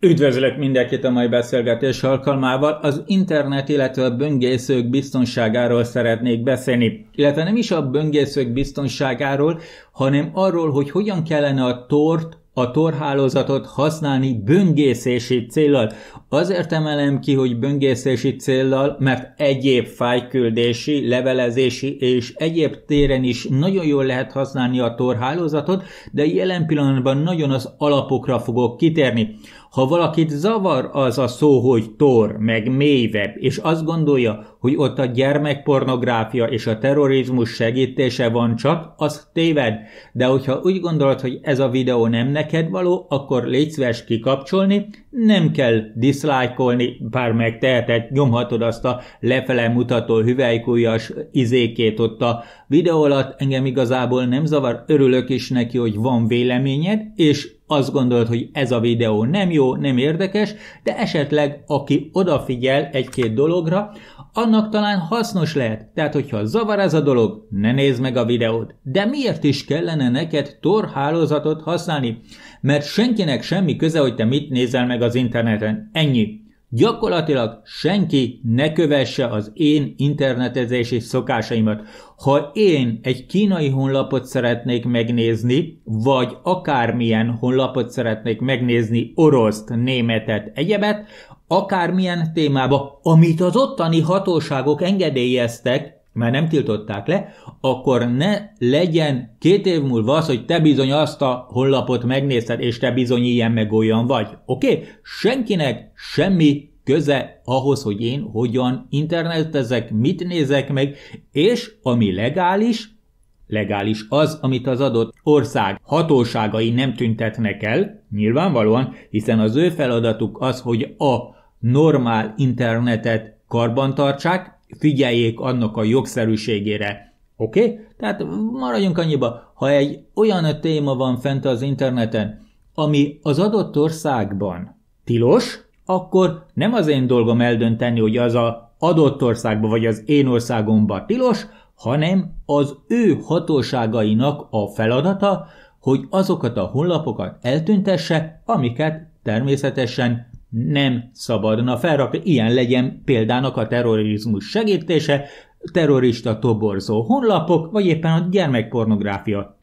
Üdvözlök mindenkit a mai beszélgetés alkalmával. Az internet, illetve a böngészők biztonságáról szeretnék beszélni. Illetve nem is a böngészők biztonságáról, hanem arról, hogy hogyan kellene a tort, a torhálózatot használni böngészési célral. Azért emelem ki, hogy böngészési célral, mert egyéb fájküldési, levelezési és egyéb téren is nagyon jól lehet használni a torhálózatot, de jelen pillanatban nagyon az alapokra fogok kitérni. Ha valakit zavar az a szó, hogy tor, meg mélyvebb, és azt gondolja, hogy ott a gyermekpornográfia és a terrorizmus segítése van csak, az téved, de hogyha úgy gondolod, hogy ez a videó nem neked való, akkor légy szíves kikapcsolni, nem kell diszlájkolni, bár megteheted, nyomhatod azt a lefele mutató hüvelykújas izékét ott a videó alatt, engem igazából nem zavar, örülök is neki, hogy van véleményed, és azt gondolt, hogy ez a videó nem jó, nem érdekes, de esetleg aki odafigyel egy-két dologra, annak talán hasznos lehet. Tehát, hogyha zavar ez a dolog, ne nézd meg a videót. De miért is kellene neked Tor hálózatot használni? Mert senkinek semmi köze, hogy te mit nézel meg az interneten. Ennyi. Gyakorlatilag senki ne kövesse az én internetezési szokásaimat. Ha én egy kínai honlapot szeretnék megnézni, vagy akármilyen honlapot szeretnék megnézni, oroszt, németet, egyebet, akármilyen témába, amit az ottani hatóságok engedélyeztek, mert nem tiltották le, akkor ne legyen két év múlva az, hogy te bizony azt a honlapot megnézted, és te bizony ilyen meg olyan vagy. Oké? Okay? Senkinek semmi köze ahhoz, hogy én hogyan internetezek, mit nézek meg, és ami legális, legális az, amit az adott ország hatóságai nem tüntetnek el, nyilvánvalóan, hiszen az ő feladatuk az, hogy a normál internetet karbantartsák, figyeljék annak a jogszerűségére. Oké? Okay? Tehát maradjunk annyiba, ha egy olyan téma van fent az interneten, ami az adott országban tilos, akkor nem az én dolgom eldönteni, hogy az a adott országban vagy az én országomban tilos, hanem az ő hatóságainak a feladata, hogy azokat a honlapokat eltüntesse, amiket természetesen nem szabadna felrakni, ilyen legyen példának a terrorizmus segítése, terrorista toborzó honlapok, vagy éppen a gyermekpornográfia.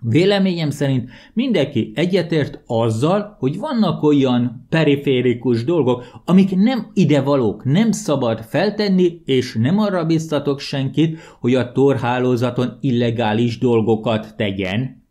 Véleményem szerint mindenki egyetért azzal, hogy vannak olyan periférikus dolgok, amik nem idevalók, nem szabad feltenni, és nem arra biztatok senkit, hogy a torhálózaton illegális dolgokat tegyen.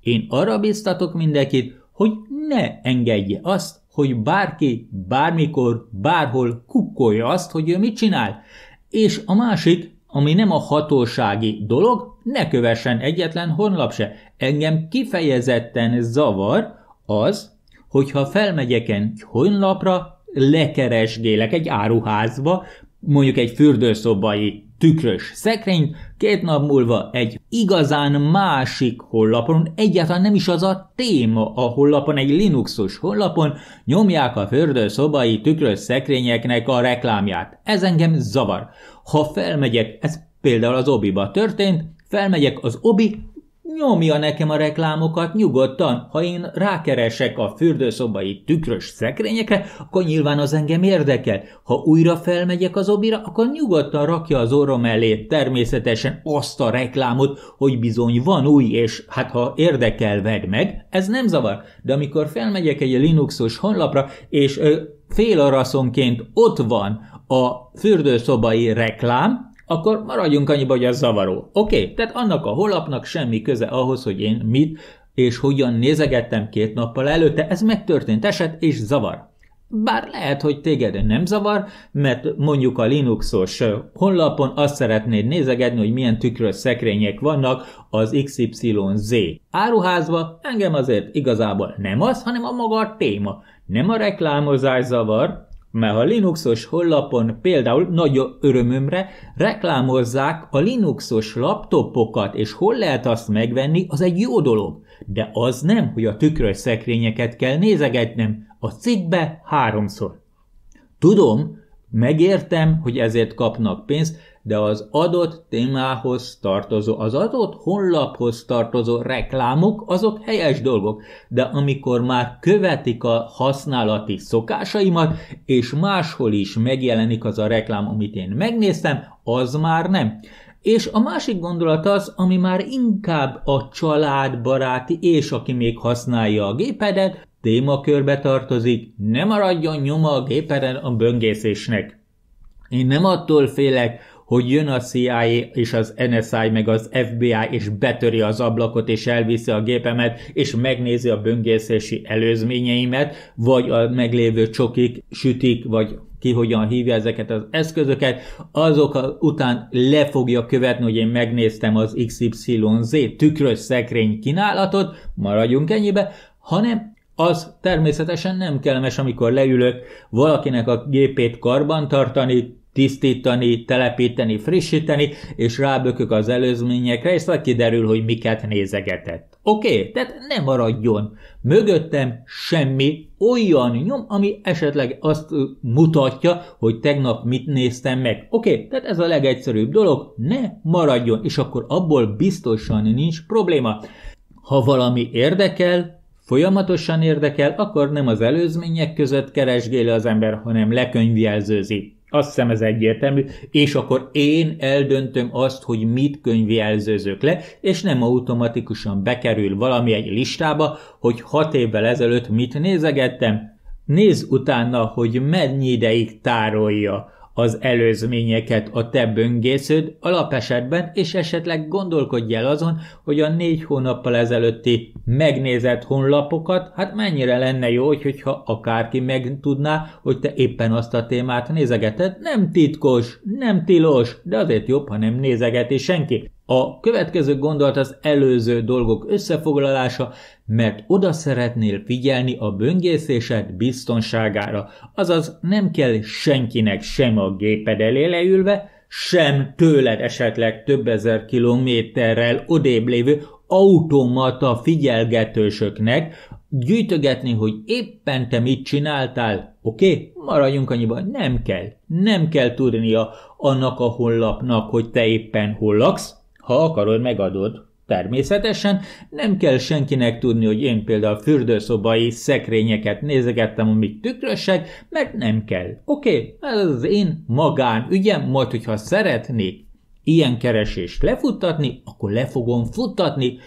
Én arra biztatok mindenkit, hogy ne engedje azt, hogy bárki, bármikor, bárhol kukkolja azt, hogy ő mit csinál, és a másik, ami nem a hatósági dolog, ne kövessen egyetlen honlap se. Engem kifejezetten zavar az, hogyha felmegyek egy honlapra, lekeresgélek egy áruházba, mondjuk egy fürdőszobai tükrös szekrényt, két nap múlva egy igazán másik honlapon, egyáltalán nem is az a téma a honlapon, egy Linuxos honlapon nyomják a fürdőszobai tükrös szekrényeknek a reklámját. Ez engem zavar. Ha felmegyek, ez például az Obiba történt, felmegyek az Obi, Nyomja nekem a reklámokat nyugodtan, ha én rákeresek a fürdőszobai tükrös szekrényekre, akkor nyilván az engem érdekel. Ha újra felmegyek az obira, akkor nyugodtan rakja az orrom elé természetesen azt a reklámot, hogy bizony van új, és hát ha érdekel, vedd meg, ez nem zavar. De amikor felmegyek egy Linuxos honlapra, és ö, fél araszonként ott van a fürdőszobai reklám, akkor maradjunk annyiba, hogy ez zavaró. Oké, okay, tehát annak a holapnak semmi köze ahhoz, hogy én mit és hogyan nézegettem két nappal előtte, ez megtörtént eset és zavar. Bár lehet, hogy téged nem zavar, mert mondjuk a Linuxos honlapon azt szeretnéd nézegedni, hogy milyen tükrös szekrények vannak az XYZ áruházba, engem azért igazából nem az, hanem a maga a téma. Nem a reklámozás zavar, mert a Linuxos hollapon, például nagy örömömre reklámozzák a Linuxos laptopokat, és hol lehet azt megvenni, az egy jó dolog. De az nem, hogy a tükrös szekrényeket kell nézegetnem, a cikkbe háromszor. Tudom, megértem, hogy ezért kapnak pénzt, de az adott témához tartozó, az adott honlaphoz tartozó reklámok, azok helyes dolgok, de amikor már követik a használati szokásaimat, és máshol is megjelenik az a reklám, amit én megnéztem, az már nem. És a másik gondolat az, ami már inkább a családbaráti, és aki még használja a gépedet, témakörbe tartozik, ne maradjon nyoma a gépeden a böngészésnek. Én nem attól félek, hogy jön a CIA és az NSA meg az FBI és betöri az ablakot és elviszi a gépemet és megnézi a böngészési előzményeimet, vagy a meglévő csokik sütik, vagy ki hogyan hívja ezeket az eszközöket, azok után le fogja követni, hogy én megnéztem az XYZ tükrös szekrény kínálatot, maradjunk ennyibe, hanem az természetesen nem kellemes, amikor leülök valakinek a gépét karban tartani, tisztítani, telepíteni, frissíteni, és rábökök az előzményekre, és szóval kiderül, hogy miket nézegetett. Oké, okay, tehát ne maradjon. Mögöttem semmi olyan nyom, ami esetleg azt mutatja, hogy tegnap mit néztem meg. Oké, okay, tehát ez a legegyszerűbb dolog, ne maradjon, és akkor abból biztosan nincs probléma. Ha valami érdekel, folyamatosan érdekel, akkor nem az előzmények között keresgél az ember, hanem lekönyvjelzőzi. Azt hiszem ez egyértelmű, és akkor én eldöntöm azt, hogy mit könyvjelzőzök le, és nem automatikusan bekerül valami egy listába, hogy hat évvel ezelőtt mit nézegettem. Nézz utána, hogy mennyi ideig tárolja az előzményeket a te böngésződ alapesetben, és esetleg gondolkodj el azon, hogy a négy hónappal ezelőtti megnézett honlapokat, hát mennyire lenne jó, hogyha akárki tudná, hogy te éppen azt a témát nézegeted. Nem titkos, nem tilos, de azért jobb, ha nem nézegeti senki. A következő gondolat az előző dolgok összefoglalása, mert oda szeretnél figyelni a böngészésed biztonságára, azaz nem kell senkinek sem a géped elé leülve, sem tőled esetleg több ezer kilométerrel odébb lévő automata figyelgetősöknek gyűjtögetni, hogy éppen te mit csináltál, oké? Okay? Maradjunk annyiban, nem kell. Nem kell tudnia annak a honlapnak, hogy te éppen hol laksz, ha akarod, megadod. Természetesen nem kell senkinek tudni, hogy én például fürdőszobai szekrényeket nézegettem, amik tükrösek, mert nem kell. Oké, okay, ez az én magán ügyem, majd hogyha szeretnék ilyen keresést lefuttatni, akkor le fogom futtatni,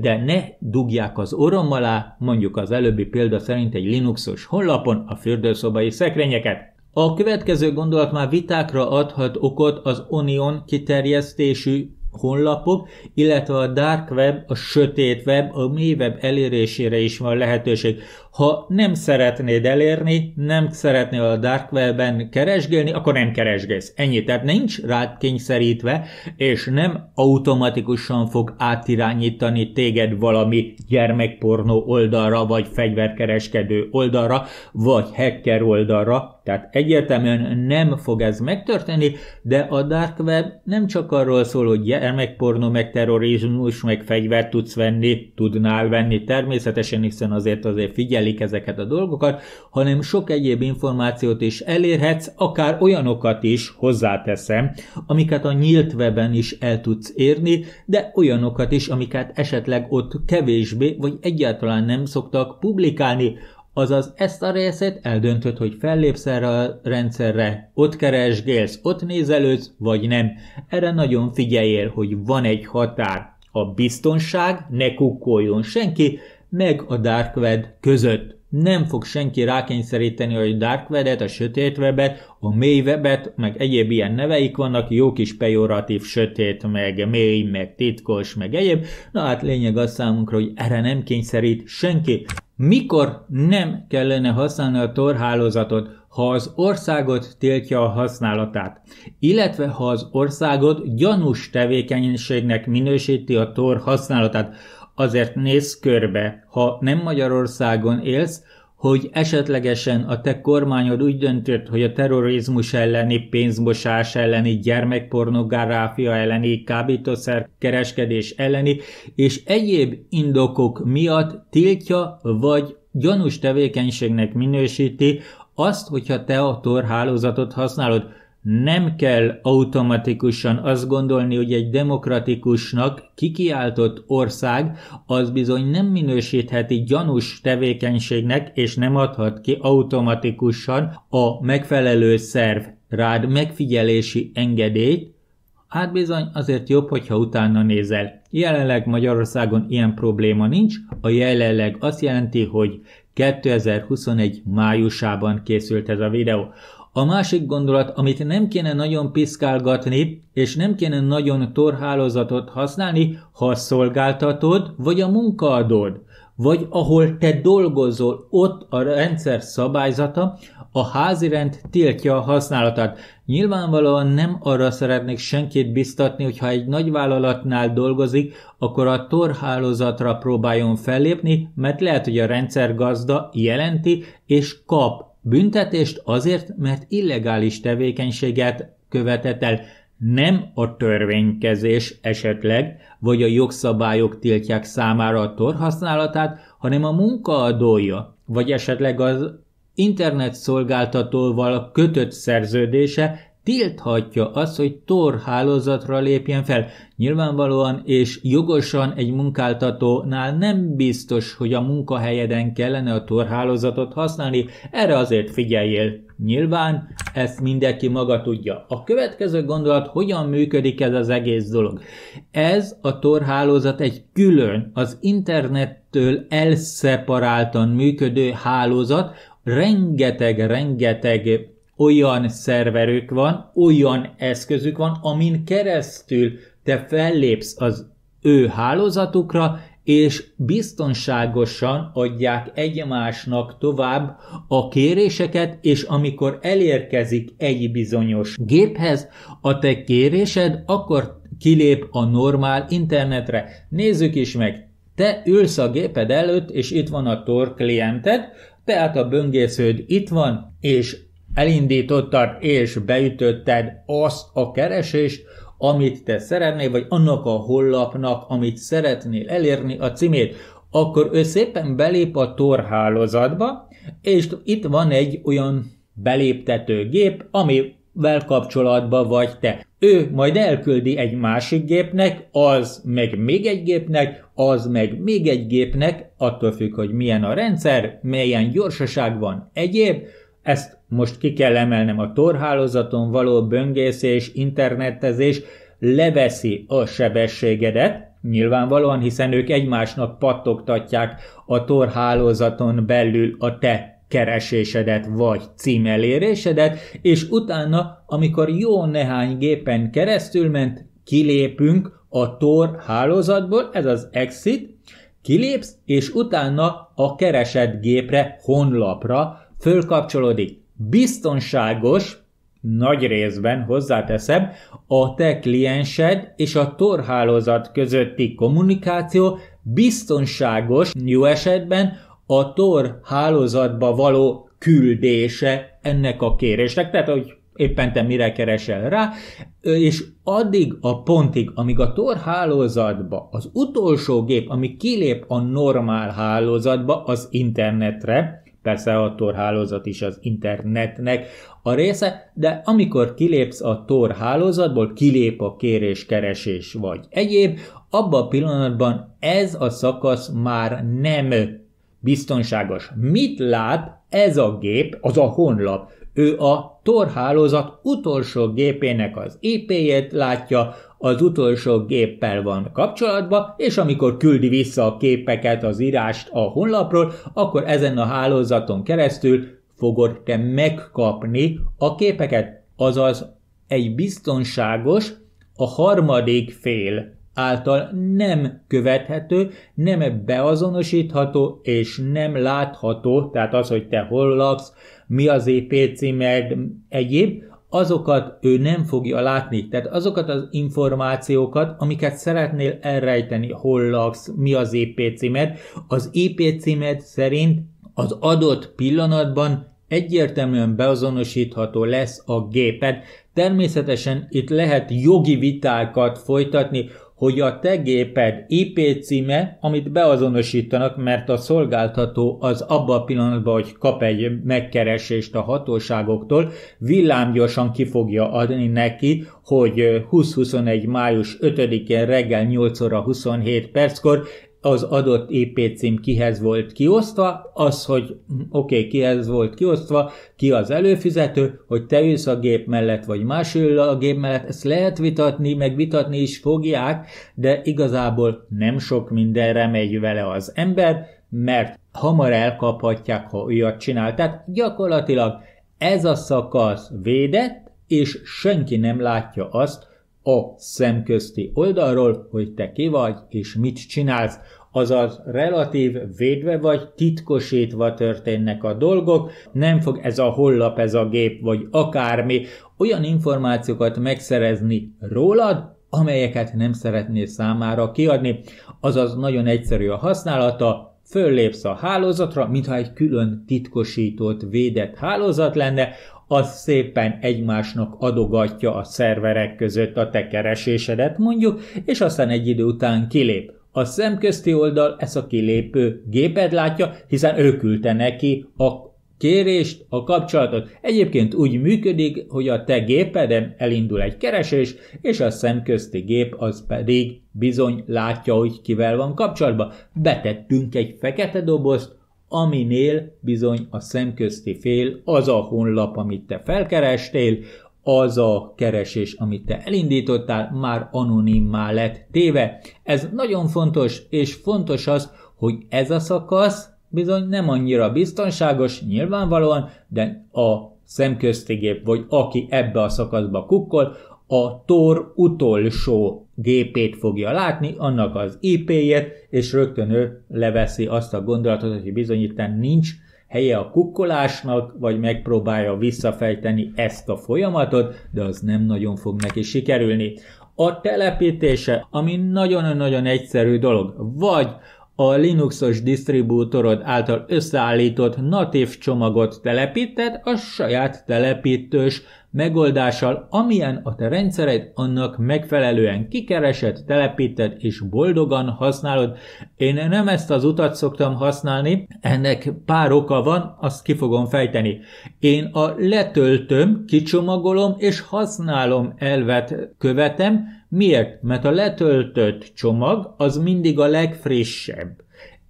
de ne dugják az orrom alá, mondjuk az előbbi példa szerint egy Linuxos honlapon a fürdőszobai szekrényeket. A következő gondolat már vitákra adhat okot az Onion kiterjesztésű honlapok, illetve a dark web, a sötét web, a mély web elérésére is van lehetőség. Ha nem szeretnéd elérni, nem szeretnél a dark webben keresgélni, akkor nem keresgélsz. Ennyi, tehát nincs rád kényszerítve, és nem automatikusan fog átirányítani téged valami gyermekpornó oldalra, vagy fegyverkereskedő oldalra, vagy hacker oldalra, tehát egyértelműen nem fog ez megtörténni, de a dark web nem csak arról szól, hogy gyermekpornó, meg terrorizmus, meg fegyvert tudsz venni, tudnál venni természetesen, hiszen azért azért figyel figyelik ezeket a dolgokat, hanem sok egyéb információt is elérhetsz, akár olyanokat is hozzáteszem, amiket a nyílt weben is el tudsz érni, de olyanokat is, amiket esetleg ott kevésbé vagy egyáltalán nem szoktak publikálni, Azaz ezt a részét eldöntöd, hogy fellépsz erre a rendszerre, ott keresgélsz, ott nézelődsz, vagy nem. Erre nagyon figyeljél, hogy van egy határ. A biztonság ne kukkoljon senki, meg a Dark Web között. Nem fog senki rákényszeríteni, hogy Dark Webet, a Sötét Webet, a Mély Webet, meg egyéb ilyen neveik vannak, jó kis pejoratív, sötét, meg mély, meg titkos, meg egyéb. Na hát lényeg az számunkra, hogy erre nem kényszerít senki. Mikor nem kellene használni a Tor hálózatot? ha az országot tiltja a használatát, illetve ha az országot gyanús tevékenységnek minősíti a tor használatát azért néz körbe, ha nem Magyarországon élsz, hogy esetlegesen a te kormányod úgy döntött, hogy a terrorizmus elleni, pénzmosás elleni, gyermekpornográfia elleni, kábítószer kereskedés elleni és egyéb indokok miatt tiltja vagy gyanús tevékenységnek minősíti azt, hogyha te a torhálózatot használod. Nem kell automatikusan azt gondolni, hogy egy demokratikusnak kikiáltott ország az bizony nem minősítheti gyanús tevékenységnek, és nem adhat ki automatikusan a megfelelő szerv rád megfigyelési engedélyt, Hát bizony, azért jobb, hogyha utána nézel. Jelenleg Magyarországon ilyen probléma nincs, a jelenleg azt jelenti, hogy 2021 májusában készült ez a videó. A másik gondolat, amit nem kéne nagyon piszkálgatni, és nem kéne nagyon torhálózatot használni, ha a szolgáltatod, vagy a munkaadód, vagy ahol te dolgozol, ott a rendszer szabályzata, a házirend tiltja a használatát. Nyilvánvalóan nem arra szeretnék senkit biztatni, hogyha egy nagy vállalatnál dolgozik, akkor a torhálózatra próbáljon fellépni, mert lehet, hogy a rendszergazda jelenti és kap Büntetést azért, mert illegális tevékenységet követett el, nem a törvénykezés esetleg, vagy a jogszabályok tiltják számára a tor használatát, hanem a munkaadója, vagy esetleg az internet szolgáltatóval kötött szerződése tilthatja azt, hogy TOR hálózatra lépjen fel. Nyilvánvalóan és jogosan egy munkáltatónál nem biztos, hogy a munkahelyeden kellene a TOR hálózatot használni, erre azért figyeljél. Nyilván ezt mindenki maga tudja. A következő gondolat, hogyan működik ez az egész dolog. Ez a TOR hálózat egy külön, az internettől elszeparáltan működő hálózat, rengeteg-rengeteg olyan szerverük van, olyan eszközük van, amin keresztül te fellépsz az ő hálózatukra, és biztonságosan adják egymásnak tovább a kéréseket, és amikor elérkezik egy bizonyos géphez a te kérésed, akkor kilép a normál internetre. Nézzük is meg, te ülsz a géped előtt, és itt van a Tor kliented, tehát a böngésződ itt van, és elindítottad és beütötted azt a keresést, amit te szeretnél, vagy annak a hollapnak, amit szeretnél elérni a címét, akkor ő szépen belép a torhálózatba, és itt van egy olyan beléptető gép, amivel kapcsolatban vagy te. Ő majd elküldi egy másik gépnek, az meg még egy gépnek, az meg még egy gépnek, attól függ, hogy milyen a rendszer, milyen gyorsaság van egyéb, ezt most ki kell emelnem a torhálózaton való böngészés, internetezés leveszi a sebességedet, nyilvánvalóan, hiszen ők egymásnak pattogtatják a torhálózaton belül a te keresésedet vagy címelérésedet, és utána, amikor jó néhány gépen keresztül ment, kilépünk a tor hálózatból, ez az exit, kilépsz, és utána a keresett gépre, honlapra fölkapcsolódik biztonságos, nagy részben hozzáteszem, a te kliensed és a torhálózat közötti kommunikáció biztonságos, jó esetben a tor hálózatba való küldése ennek a kérésnek, tehát hogy éppen te mire keresel rá, és addig a pontig, amíg a tor hálózatba az utolsó gép, ami kilép a normál hálózatba, az internetre, Persze a Tor hálózat is az internetnek a része, de amikor kilépsz a Tor hálózatból, kilép a kérés, keresés vagy egyéb, abban a pillanatban ez a szakasz már nem biztonságos. Mit lát ez a gép, az a honlap? Ő a Tor hálózat utolsó gépének az IP-jét látja, az utolsó géppel van kapcsolatba, és amikor küldi vissza a képeket, az írást a honlapról, akkor ezen a hálózaton keresztül fogod te megkapni a képeket, azaz egy biztonságos, a harmadik fél által nem követhető, nem beazonosítható és nem látható, tehát az, hogy te hol laksz, mi az IP e címed, egyéb, azokat ő nem fogja látni, tehát azokat az információkat, amiket szeretnél elrejteni, hol laksz, mi az IP e címed, az IP e címed szerint az adott pillanatban egyértelműen beazonosítható lesz a géped. Természetesen itt lehet jogi vitákat folytatni, hogy a te géped IP címe, amit beazonosítanak, mert a szolgáltató az abban a pillanatban, hogy kap egy megkeresést a hatóságoktól, villámgyorsan ki fogja adni neki, hogy 2021. május 5-én reggel 8 óra 27 perckor az adott IP cím kihez volt kiosztva, az, hogy oké, okay, kihez volt kiosztva, ki az előfizető, hogy te ülsz a gép mellett, vagy más ül a gép mellett, ezt lehet vitatni, meg vitatni is fogják, de igazából nem sok mindenre megy vele az ember, mert hamar elkaphatják, ha olyat csinál. Tehát gyakorlatilag ez a szakasz védett, és senki nem látja azt, a szemközti oldalról, hogy te ki vagy és mit csinálsz, azaz relatív védve vagy, titkosítva történnek a dolgok, nem fog ez a hollap, ez a gép, vagy akármi olyan információkat megszerezni rólad, amelyeket nem szeretnél számára kiadni, azaz nagyon egyszerű a használata, föllépsz a hálózatra, mintha egy külön titkosított, védett hálózat lenne, az szépen egymásnak adogatja a szerverek között a te keresésedet mondjuk, és aztán egy idő után kilép. A szemközti oldal ezt a kilépő géped látja, hiszen ő küldte neki a kérést, a kapcsolatot. Egyébként úgy működik, hogy a te gépeden elindul egy keresés, és a szemközti gép az pedig bizony látja, hogy kivel van kapcsolatban. Betettünk egy fekete dobozt, aminél bizony a szemközti fél az a honlap, amit te felkerestél, az a keresés, amit te elindítottál, már anonimmá lett téve. Ez nagyon fontos, és fontos az, hogy ez a szakasz bizony nem annyira biztonságos, nyilvánvalóan, de a szemköztigép, vagy aki ebbe a szakaszba kukkol, a Tor utolsó gépét fogja látni, annak az IP-jét, és rögtön ő leveszi azt a gondolatot, hogy bizonyítan nincs helye a kukkolásnak, vagy megpróbálja visszafejteni ezt a folyamatot, de az nem nagyon fog neki sikerülni. A telepítése, ami nagyon-nagyon egyszerű dolog, vagy a Linuxos disztribútorod által összeállított natív csomagot telepíted a saját telepítős megoldással, amilyen a te rendszered, annak megfelelően kikeresed, telepíted és boldogan használod. Én nem ezt az utat szoktam használni, ennek pár oka van, azt ki fogom fejteni. Én a letöltöm, kicsomagolom és használom elvet követem. Miért? Mert a letöltött csomag az mindig a legfrissebb.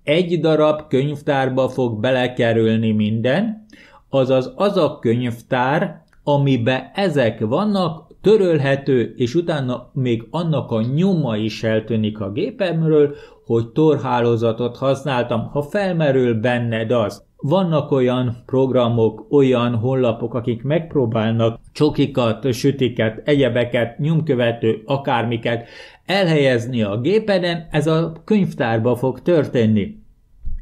Egy darab könyvtárba fog belekerülni minden, azaz az a könyvtár, amibe ezek vannak, törölhető, és utána még annak a nyoma is eltűnik a gépemről, hogy torhálózatot használtam, ha felmerül benned az. Vannak olyan programok, olyan honlapok, akik megpróbálnak csokikat, sütiket, egyebeket, nyomkövető, akármiket elhelyezni a gépeden, ez a könyvtárba fog történni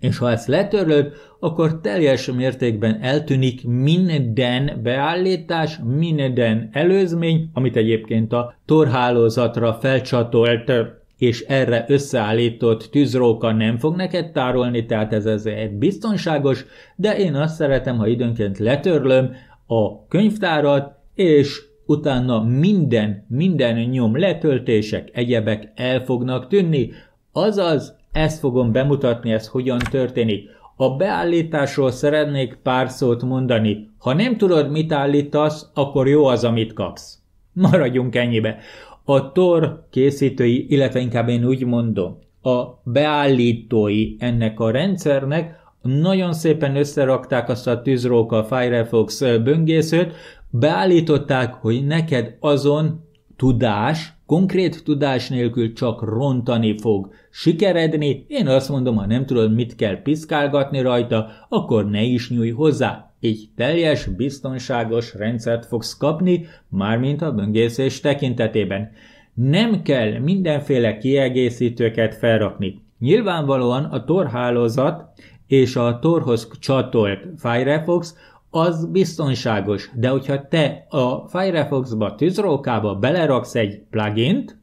és ha ezt letörlöd, akkor teljes mértékben eltűnik minden beállítás, minden előzmény, amit egyébként a torhálózatra felcsatolt és erre összeállított tűzróka nem fog neked tárolni, tehát ez azért biztonságos, de én azt szeretem, ha időnként letörlöm a könyvtárat, és utána minden, minden nyom letöltések, egyebek el fognak tűnni, azaz ezt fogom bemutatni, ez hogyan történik. A beállításról szeretnék pár szót mondani. Ha nem tudod, mit állítasz, akkor jó az, amit kapsz. Maradjunk ennyibe. A TOR készítői, illetve inkább én úgy mondom, a beállítói ennek a rendszernek nagyon szépen összerakták azt a tűzróka Firefox böngészőt, beállították, hogy neked azon tudás, Konkrét tudás nélkül csak rontani fog. Sikeredni, én azt mondom, ha nem tudod, mit kell piszkálgatni rajta, akkor ne is nyúj hozzá. Így teljes, biztonságos rendszert fogsz kapni, mármint a böngészés tekintetében. Nem kell mindenféle kiegészítőket felrakni. Nyilvánvalóan a torhálózat és a torhoz csatolt Firefox az biztonságos, de hogyha te a Firefox-ba, tűzrókába beleraksz egy plugin-t,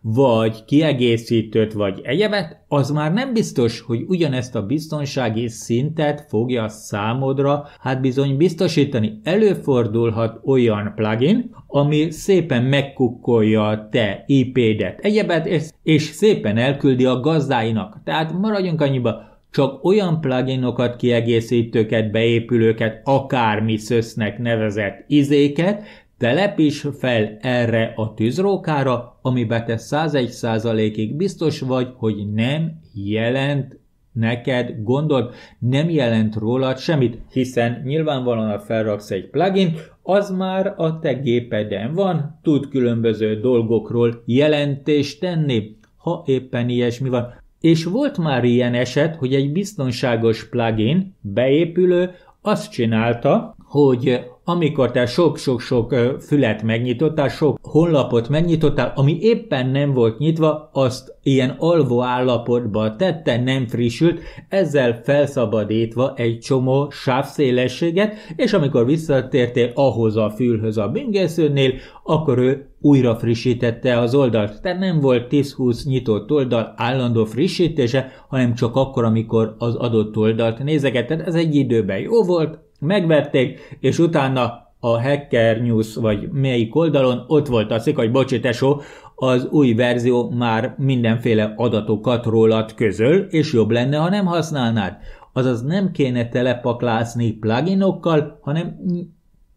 vagy kiegészítőt, vagy egyebet, az már nem biztos, hogy ugyanezt a biztonsági szintet fogja számodra, hát bizony biztosítani. Előfordulhat olyan plugin, ami szépen megkukkolja a te IP-det, egyebet, és, és szépen elküldi a gazdáinak. Tehát maradjunk annyiba, csak olyan pluginokat, kiegészítőket, beépülőket, akármi szösznek nevezett izéket, telepíts fel erre a tűzrókára, amiben te 101%-ig biztos vagy, hogy nem jelent neked gondod, nem jelent rólad semmit, hiszen nyilvánvalóan a felraksz egy plugin, az már a te gépeden van, tud különböző dolgokról jelentést tenni, ha éppen ilyesmi van. És volt már ilyen eset, hogy egy biztonságos plugin, beépülő, azt csinálta, hogy amikor te sok-sok-sok fület megnyitottál, sok honlapot megnyitottál, ami éppen nem volt nyitva, azt ilyen alvó állapotba tette, nem frissült, ezzel felszabadítva egy csomó sávszélességet, és amikor visszatértél ahhoz a fülhöz a büngészőnél, akkor ő újra frissítette az oldalt. Tehát nem volt 10-20 nyitott oldal állandó frissítése, hanem csak akkor, amikor az adott oldalt nézegetted. Ez egy időben jó volt, megverték, és utána a Hacker News, vagy melyik oldalon, ott volt a szik, hogy bocsi tesó, az új verzió már mindenféle adatokat rólad közöl, és jobb lenne, ha nem használnád. Azaz nem kéne telepaklászni pluginokkal, hanem,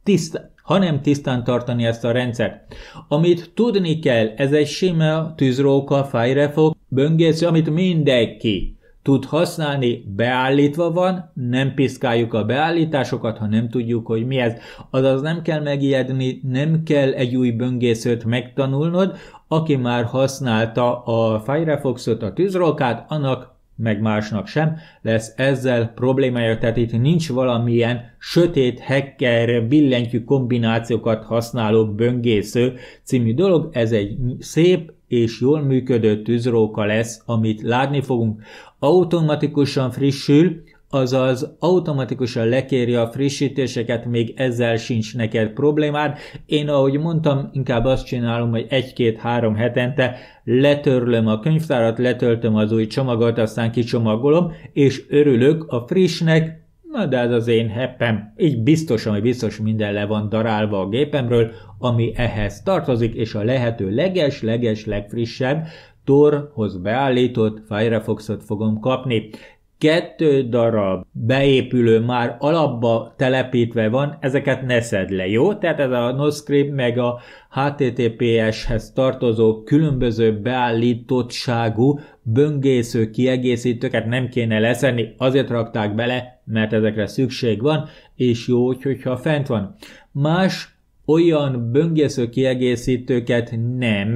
tiszt, hanem tisztán tartani ezt a rendszert. Amit tudni kell, ez egy sima tűzróka, Firefox, böngésző, amit mindenki Tud használni, beállítva van, nem piszkáljuk a beállításokat, ha nem tudjuk, hogy mi ez. Azaz nem kell megijedni, nem kell egy új böngészőt megtanulnod, aki már használta a Firefoxot, a tűzrolkát, annak meg másnak sem lesz ezzel problémája, tehát itt nincs valamilyen sötét hacker billentyű kombinációkat használó böngésző című dolog, ez egy szép és jól működő tűzróka lesz, amit látni fogunk automatikusan frissül, azaz automatikusan lekéri a frissítéseket, még ezzel sincs neked problémád. Én, ahogy mondtam, inkább azt csinálom, hogy egy-két-három hetente letörlöm a könyvtárat, letöltöm az új csomagot, aztán kicsomagolom, és örülök a frissnek, Na de ez az én heppem, így biztos, ami biztos minden le van darálva a gépemről, ami ehhez tartozik, és a lehető leges-leges legfrissebb, Torhoz beállított Firefoxot fogom kapni. Kettő darab beépülő már alapba telepítve van, ezeket ne szed le, jó? Tehát ez a NoScript meg a HTTPS-hez tartozó különböző beállítottságú böngésző kiegészítőket nem kéne leszenni, azért rakták bele, mert ezekre szükség van, és jó, hogyha fent van. Más olyan böngésző kiegészítőket nem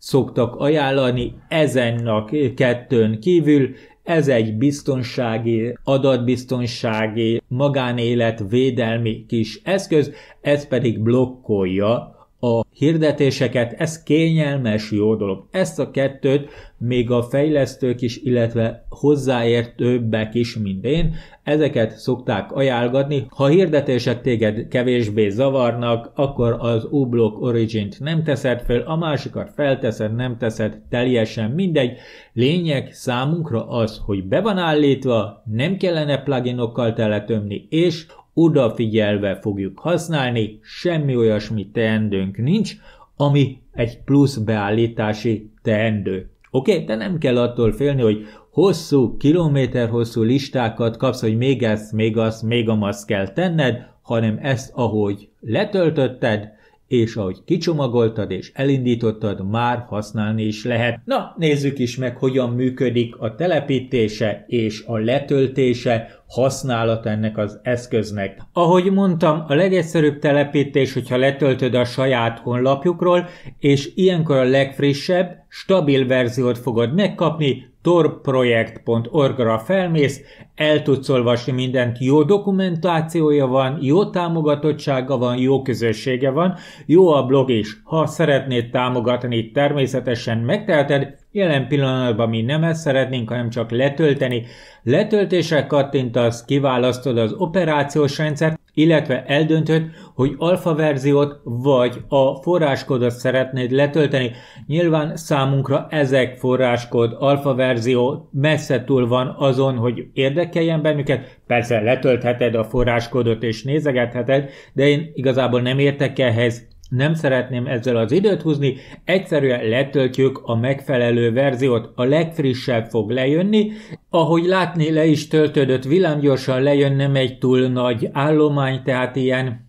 szoktak ajánlani, ezen a kettőn kívül ez egy biztonsági, adatbiztonsági, magánélet védelmi kis eszköz, ez pedig blokkolja a hirdetéseket, ez kényelmes jó dolog. Ezt a kettőt még a fejlesztők is, illetve hozzáértőbbek is, mint én, ezeket szokták ajánlgatni. Ha hirdetések téged kevésbé zavarnak, akkor az uBlock Origin-t nem teszed fel, a másikat felteszed, nem teszed, teljesen mindegy. Lényeg számunkra az, hogy be van állítva, nem kellene pluginokkal teletömni, és odafigyelve fogjuk használni, semmi olyasmi teendőnk nincs, ami egy plusz beállítási teendő. Oké, okay? de nem kell attól félni, hogy hosszú, kilométer hosszú listákat kapsz, hogy még ezt, még azt, még a kell tenned, hanem ezt, ahogy letöltötted, és ahogy kicsomagoltad és elindítottad, már használni is lehet. Na, nézzük is meg, hogyan működik a telepítése és a letöltése, használat ennek az eszköznek. Ahogy mondtam, a legegyszerűbb telepítés, hogyha letöltöd a saját honlapjukról, és ilyenkor a legfrissebb, stabil verziót fogod megkapni, torprojekt.org-ra felmész, el tudsz olvasni mindent, jó dokumentációja van, jó támogatottsága van, jó közössége van, jó a blog is. Ha szeretnéd támogatni, természetesen megteheted, Jelen pillanatban mi nem ezt szeretnénk, hanem csak letölteni. Letöltésre kattintasz, kiválasztod az operációs rendszert, illetve eldöntöd, hogy alfa verziót vagy a forráskódot szeretnéd letölteni. Nyilván számunkra ezek forráskód, alfa verzió messze túl van azon, hogy érdekeljen bennünket. Persze letöltheted a forráskódot és nézegetheted, de én igazából nem értek ehhez nem szeretném ezzel az időt húzni, egyszerűen letöltjük a megfelelő verziót, a legfrissebb fog lejönni. Ahogy látni, le is töltődött, villámgyorsan lejön, nem egy túl nagy állomány, tehát ilyen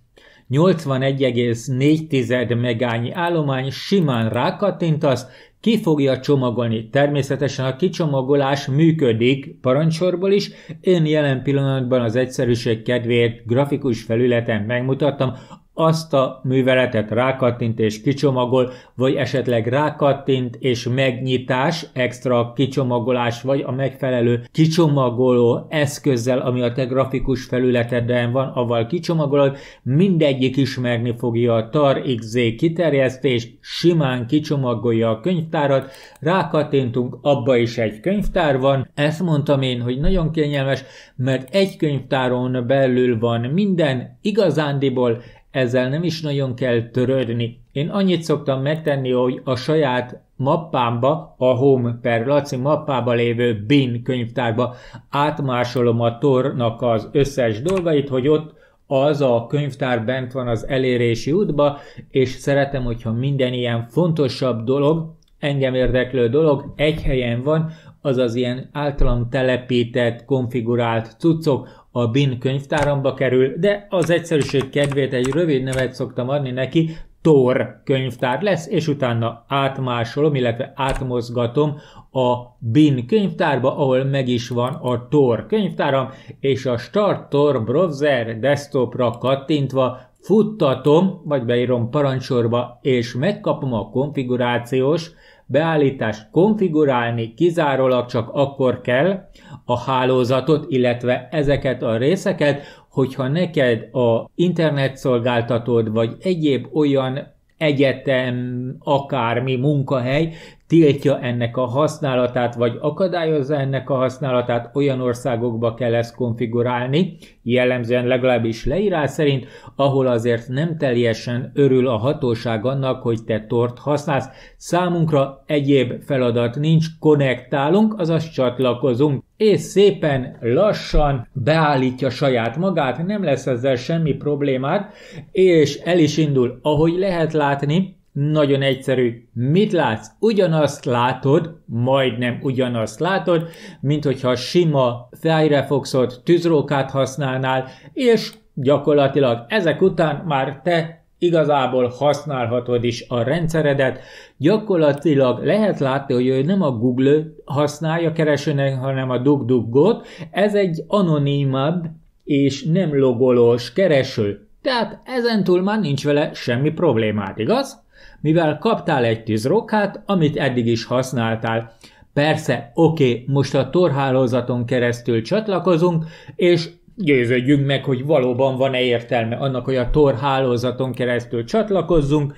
81,4 megányi állomány simán rákattintasz, ki fogja csomagolni. Természetesen a kicsomagolás működik parancsorból is. Én jelen pillanatban az egyszerűség kedvéért grafikus felületen megmutattam, azt a műveletet rákattint és kicsomagol, vagy esetleg rákattint és megnyitás, extra kicsomagolás, vagy a megfelelő kicsomagoló eszközzel, ami a te grafikus felületeden van, avval kicsomagolod, mindegyik ismerni fogja a XZ kiterjesztést, simán kicsomagolja a könyvtárat, rákattintunk, abba is egy könyvtár van, ezt mondtam én, hogy nagyon kényelmes, mert egy könyvtáron belül van minden, igazándiból ezzel nem is nagyon kell törődni. Én annyit szoktam megtenni, hogy a saját mappámba, a Home per Laci mappába lévő BIN könyvtárba átmásolom a tornak az összes dolgait, hogy ott az a könyvtár bent van az elérési útba, és szeretem, hogyha minden ilyen fontosabb dolog, engem érdeklő dolog egy helyen van, azaz ilyen általam telepített, konfigurált cuccok, a BIN könyvtáramba kerül, de az egyszerűség kedvéért egy rövid nevet szoktam adni neki, TOR könyvtár lesz, és utána átmásolom, illetve átmozgatom a BIN könyvtárba, ahol meg is van a TOR könyvtáram, és a Start TOR browser desktopra kattintva futtatom, vagy beírom parancsorba, és megkapom a konfigurációs beállítást konfigurálni kizárólag csak akkor kell a hálózatot, illetve ezeket a részeket, hogyha neked a internetszolgáltatód vagy egyéb olyan egyetem, akármi munkahely tiltja ennek a használatát, vagy akadályozza ennek a használatát, olyan országokba kell ezt konfigurálni, jellemzően legalábbis leírás szerint, ahol azért nem teljesen örül a hatóság annak, hogy te tort használsz. Számunkra egyéb feladat nincs, konnektálunk, azaz csatlakozunk, és szépen lassan beállítja saját magát, nem lesz ezzel semmi problémát, és el is indul, ahogy lehet látni, nagyon egyszerű. Mit látsz? Ugyanazt látod, majdnem ugyanazt látod, mint hogyha sima Firefoxot, tűzrókát használnál, és gyakorlatilag ezek után már te igazából használhatod is a rendszeredet. Gyakorlatilag lehet látni, hogy ő nem a Google használja keresőnek, hanem a DuckDuckGo-t. Ez egy anonimabb és nem logolós kereső. Tehát ezentúl már nincs vele semmi problémát, igaz? mivel kaptál egy rokát, amit eddig is használtál. Persze, oké, okay, most a torhálózaton keresztül csatlakozunk, és győződjünk meg, hogy valóban van-e értelme annak, hogy a torhálózaton keresztül csatlakozzunk,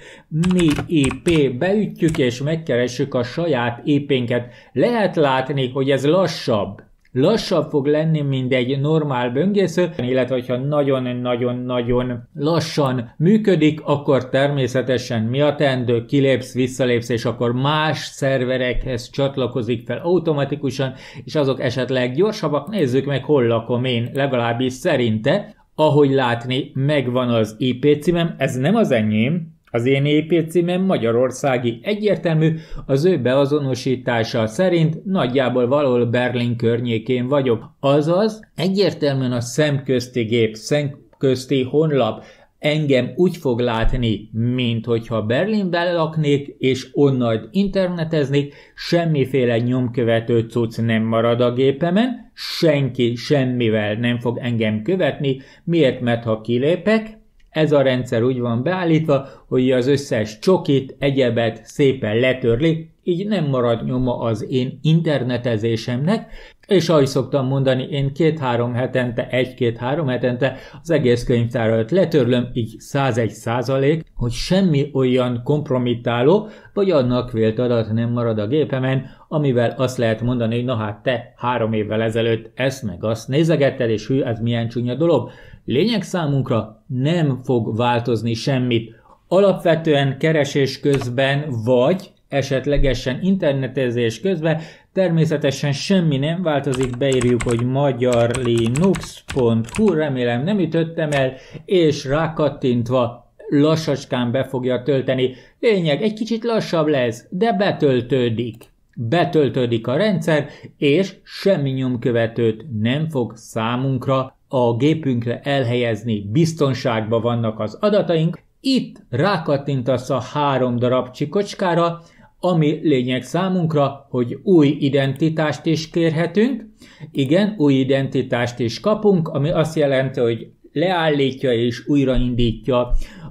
mi IP e beütjük és megkeressük a saját IP-nket. E Lehet látni, hogy ez lassabb, lassabb fog lenni, mint egy normál böngésző, illetve hogyha nagyon-nagyon-nagyon lassan működik, akkor természetesen mi a teendő, kilépsz, visszalépsz, és akkor más szerverekhez csatlakozik fel automatikusan, és azok esetleg gyorsabbak, nézzük meg hol lakom én, legalábbis szerinte, ahogy látni, megvan az IP címem, ez nem az enyém, az én EP címem Magyarországi egyértelmű, az ő beazonosítása szerint nagyjából valahol Berlin környékén vagyok. Azaz egyértelműen a szemközti gép, szemközti honlap, engem úgy fog látni, mint hogyha Berlinben laknék, és onnan interneteznék, semmiféle nyomkövető cucc nem marad a gépemen, senki semmivel nem fog engem követni, miért, mert ha kilépek, ez a rendszer úgy van beállítva, hogy az összes csokit, egyebet szépen letörli, így nem marad nyoma az én internetezésemnek, és ahogy szoktam mondani, én két-három hetente, egy-két-három hetente az egész könyvtárat letörlöm, így 101 százalék, hogy semmi olyan kompromittáló, vagy annak vélt adat nem marad a gépemen, amivel azt lehet mondani, hogy na hát te három évvel ezelőtt ezt meg azt nézegetted, és hű, ez milyen csúnya dolog. Lényeg számunkra nem fog változni semmit. Alapvetően keresés közben vagy esetlegesen internetezés közben természetesen semmi nem változik, beírjuk, hogy magyarlinux.hu, remélem nem ütöttem el, és rákattintva lassacskán be fogja tölteni. Lényeg, egy kicsit lassabb lesz, de betöltődik. Betöltődik a rendszer, és semmi nyomkövetőt nem fog számunkra a gépünkre elhelyezni, biztonságban vannak az adataink. Itt rákattintasz a három darab csikocskára, ami lényeg számunkra, hogy új identitást is kérhetünk. Igen, új identitást is kapunk, ami azt jelenti, hogy leállítja és újraindítja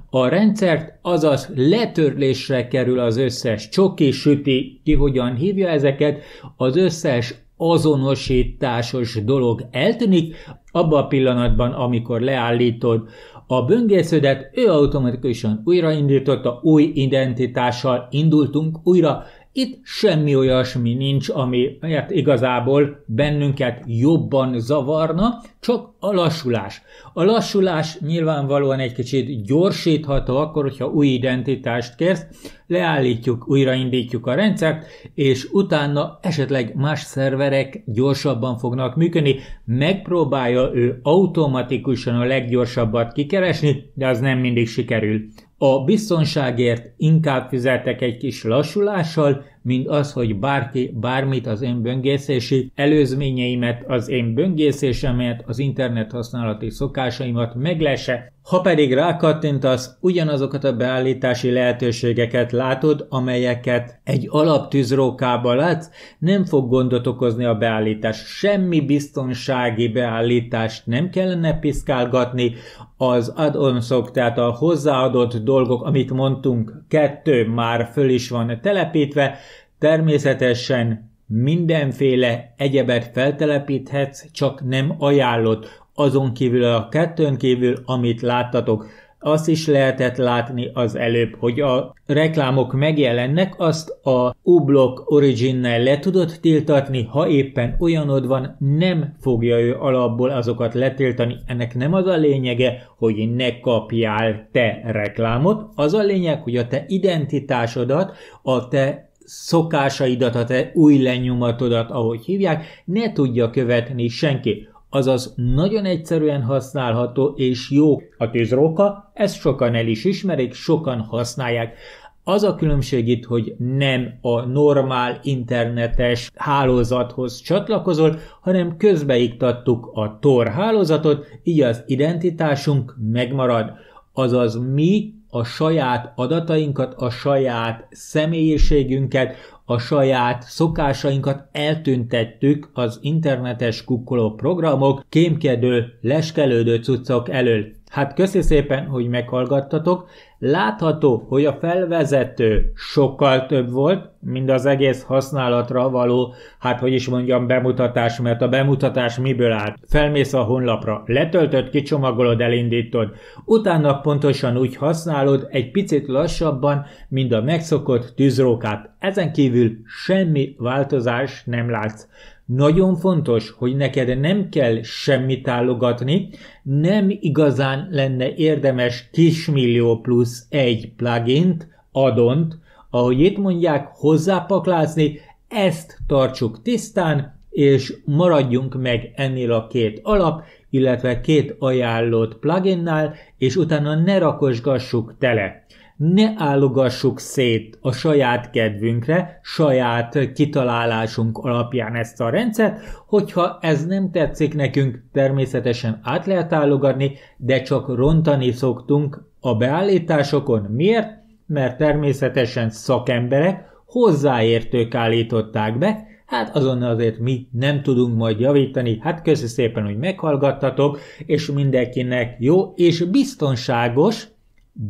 a rendszert, azaz letörlésre kerül az összes csoki, süti, ki hogyan hívja ezeket, az összes azonosításos dolog eltűnik, abban a pillanatban, amikor leállítod a böngésződet, ő automatikusan újraindította, új identitással indultunk újra, itt semmi olyasmi nincs, ami hát igazából bennünket jobban zavarna, csak a lassulás. A lassulás nyilvánvalóan egy kicsit gyorsítható akkor, hogyha új identitást kérsz, leállítjuk, újraindítjuk a rendszert, és utána esetleg más szerverek gyorsabban fognak működni. Megpróbálja ő automatikusan a leggyorsabbat kikeresni, de az nem mindig sikerül. A biztonságért inkább fizetek egy kis lassulással, mint az, hogy bárki bármit az én böngészési előzményeimet, az én böngészésemet, az internet használati szokásaimat meglese. Ha pedig rákattintasz, ugyanazokat a beállítási lehetőségeket látod, amelyeket egy alaptűzrókába látsz, nem fog gondot okozni a beállítás. Semmi biztonsági beállítást nem kellene piszkálgatni, az add-onsok, tehát a hozzáadott dolgok, amit mondtunk, kettő már föl is van telepítve, Természetesen mindenféle egyebet feltelepíthetsz, csak nem ajánlott, azon kívül a kettőn kívül, amit láttatok. Azt is lehetett látni az előbb, hogy a reklámok megjelennek, azt a uBlock Origin-nel le tudod tiltatni, ha éppen olyanod van, nem fogja ő alapból azokat letiltani. Ennek nem az a lényege, hogy ne kapjál te reklámot, az a lényeg, hogy a te identitásodat, a te szokásaidat, a te új lenyomatodat, ahogy hívják, ne tudja követni senki. Azaz nagyon egyszerűen használható és jó a tűzróka, ezt sokan el is ismerik, sokan használják. Az a különbség itt, hogy nem a normál internetes hálózathoz csatlakozol, hanem közbeiktattuk a Tor hálózatot, így az identitásunk megmarad. Azaz mi a saját adatainkat, a saját személyiségünket, a saját szokásainkat eltüntettük az internetes kukkoló programok kémkedő, leskelődő cuccok elől. Hát köszi szépen, hogy meghallgattatok. Látható, hogy a felvezető sokkal több volt, mint az egész használatra való, hát hogy is mondjam, bemutatás, mert a bemutatás miből áll? Felmész a honlapra, letöltöd, kicsomagolod, elindítod. Utána pontosan úgy használod, egy picit lassabban, mint a megszokott tűzrókát. Ezen kívül semmi változás nem látsz. Nagyon fontos, hogy neked nem kell semmit állogatni, nem igazán lenne érdemes kismillió plusz egy plugint, adont, ahogy itt mondják, hozzápaklázni, ezt tartsuk tisztán, és maradjunk meg ennél a két alap, illetve két ajánlott pluginnál, és utána ne rakosgassuk tele ne állogassuk szét a saját kedvünkre, saját kitalálásunk alapján ezt a rendszert, hogyha ez nem tetszik nekünk, természetesen át lehet állogatni, de csak rontani szoktunk a beállításokon. Miért? Mert természetesen szakemberek, hozzáértők állították be, hát azon azért mi nem tudunk majd javítani. Hát köszi szépen, hogy meghallgattatok, és mindenkinek jó és biztonságos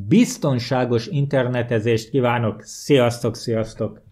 Biztonságos internetezést kívánok! Sziasztok, sziasztok!